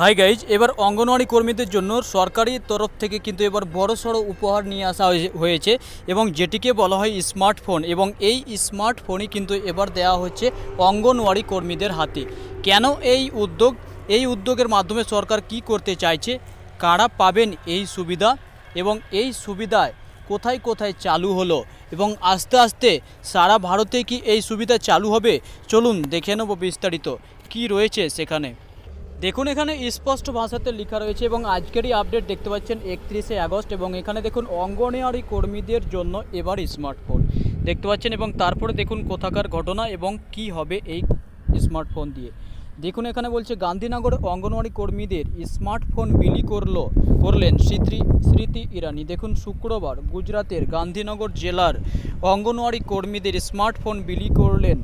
hi guys এবার অঙ্গনওয়াড়ি কর্মীদের জন্য সরকারি তরফ থেকে কিন্তু এবার বড় সড়ো উপহার নিয়ে আসা হয়েছে এবং যেটিকে বলা হয় স্মার্টফোন এবং এই স্মার্টফোনই কিন্তু এবার দেওয়া হচ্ছে অঙ্গনওয়াড়ি কর্মীদের হাতে কেন এই উদ্যোগ এই উদ্যোগের মাধ্যমে সরকার কি করতে চাইছে কারা পাবেন এই সুবিধা এবং এই সুবিধায় কোথায় কোথায় চালু হলো এবং আস্তে আস্তে সারা ভারতে কি এই সুবিধা চালু হবে চলুন দেখে নেব বিস্তারিত কি রয়েছে সেখানে দেখুন এখানে স্পষ্ট ভাষাতে লেখা রয়েছে এবং আজকেরই আপডেট দেখতে পাচ্ছেন একত্রিশে আগস্ট এবং এখানে দেখুন অঙ্গনওয়াড়ি কর্মীদের জন্য এবার স্মার্টফোন দেখতে পাচ্ছেন এবং তারপরে দেখুন কোথাকার ঘটনা এবং কি হবে এই স্মার্টফোন দিয়ে দেখুন এখানে বলছে গান্ধীনগর অঙ্গনওয়াড়ি কর্মীদের স্মার্টফোন বিলি করল করলেন স্মৃতি স্মৃতি ইরানি দেখুন শুক্রবার গুজরাতের গান্ধীনগর জেলার অঙ্গনওয়াড়ি কর্মীদের স্মার্টফোন বিলি করলেন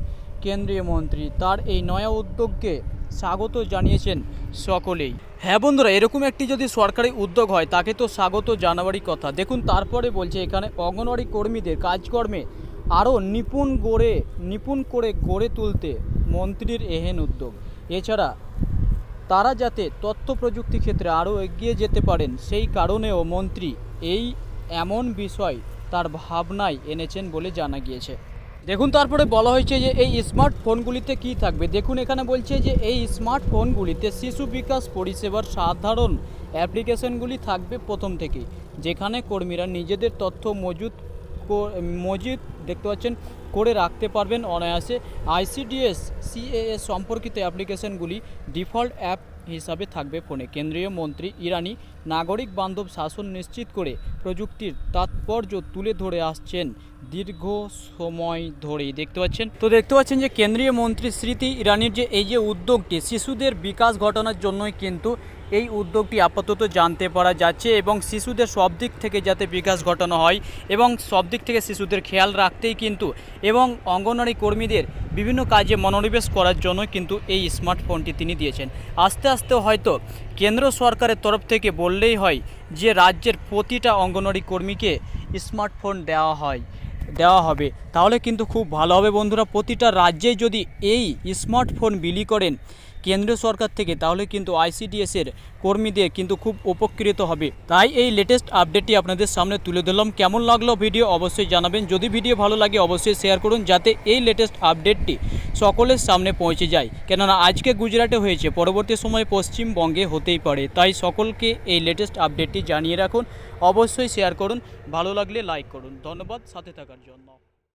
কেন্দ্রীয় মন্ত্রী তার এই নয়া উদ্যোগকে স্বাগত জানিয়েছেন সকলেই হ্যাঁ বন্ধুরা এরকম একটি যদি সরকারি উদ্যোগ হয় তাকে তো স্বাগত জানাবারই কথা দেখুন তারপরে বলছে এখানে অঙ্গনওয়াড়ি কর্মীদের কাজকর্মে আরও নিপুণ গড়ে নিপুণ করে গড়ে তুলতে মন্ত্রীর এহেন উদ্যোগ এছাড়া তারা যাতে তথ্য প্রযুক্তি ক্ষেত্রে আরও এগিয়ে যেতে পারেন সেই কারণেও মন্ত্রী এই এমন বিষয় তার ভাবনায় এনেছেন বলে জানা গিয়েছে দেখুন তারপরে বলা হয়েছে যে এই স্মার্টফোনগুলিতে কি থাকবে দেখুন এখানে বলছে যে এই স্মার্টফোনগুলিতে শিশু বিকাশ পরিষেবার সাধারণ অ্যাপ্লিকেশনগুলি থাকবে প্রথম থেকেই যেখানে কর্মীরা নিজেদের তথ্য মজুদ মজুদ দেখতে পাচ্ছেন করে রাখতে পারবেন অনায়াসে আইসিডিএস সিএএস সম্পর্কিত অ্যাপ্লিকেশনগুলি ডিফল্ট অ্যাপ হিসাবে থাকবে ফোনে কেন্দ্রীয় মন্ত্রী ইরানি নাগরিক বান্ধব শাসন নিশ্চিত করে প্রযুক্তির তাৎপর্য তুলে ধরে আসছেন দীর্ঘ সময় ধরেই দেখতে পাচ্ছেন তো দেখতে পাচ্ছেন যে কেন্দ্রীয় মন্ত্রী স্মৃতি ইরানির যে এই যে উদ্যোগটি শিশুদের বিকাশ ঘটানোর জন্যই কিন্তু এই উদ্যোগটি আপাতত জানতে পারা যাচ্ছে এবং শিশুদের সব দিক থেকে যাতে বিকাশ ঘটানো হয় এবং সব দিক থেকে শিশুদের খেয়াল রাখতেই কিন্তু এবং অঙ্গনওয়াড়ি কর্মীদের বিভিন্ন কাজে মনোনিবেশ করার জন্য কিন্তু এই স্মার্টফোনটি তিনি দিয়েছেন আস্তে আস্তে হয়তো কেন্দ্র সরকারের তরফ থেকে বললেই হয় যে রাজ্যের প্রতিটা অঙ্গনওয়াড়ি কর্মীকে স্মার্টফোন দেওয়া হয় দেওয়া হবে তাহলে কিন্তু খুব ভালো হবে বন্ধুরা প্রতিটা রাজ্যে যদি এই স্মার্টফোন বিলি করেন কেন্দ্রীয় সরকার থেকে তাহলে কিন্তু আইসিডিএসের কর্মীদের কিন্তু খুব উপকৃত হবে তাই এই লেটেস্ট আপডেটটি আপনাদের সামনে তুলে ধরলাম কেমন লাগলো ভিডিও অবশ্যই জানাবেন যদি ভিডিও ভালো লাগে অবশ্যই শেয়ার করুন যাতে এই লেটেস্ট আপডেটটি সকলের সামনে পৌঁছে যায় কেননা আজকে গুজরাটে হয়েছে পরবর্তী সময়ে পশ্চিমবঙ্গে হতেই পারে তাই সকলকে এই লেটেস্ট আপডেটটি জানিয়ে রাখুন অবশ্যই শেয়ার করুন ভালো লাগলে লাইক করুন ধন্যবাদ সাথে থাকার জন্য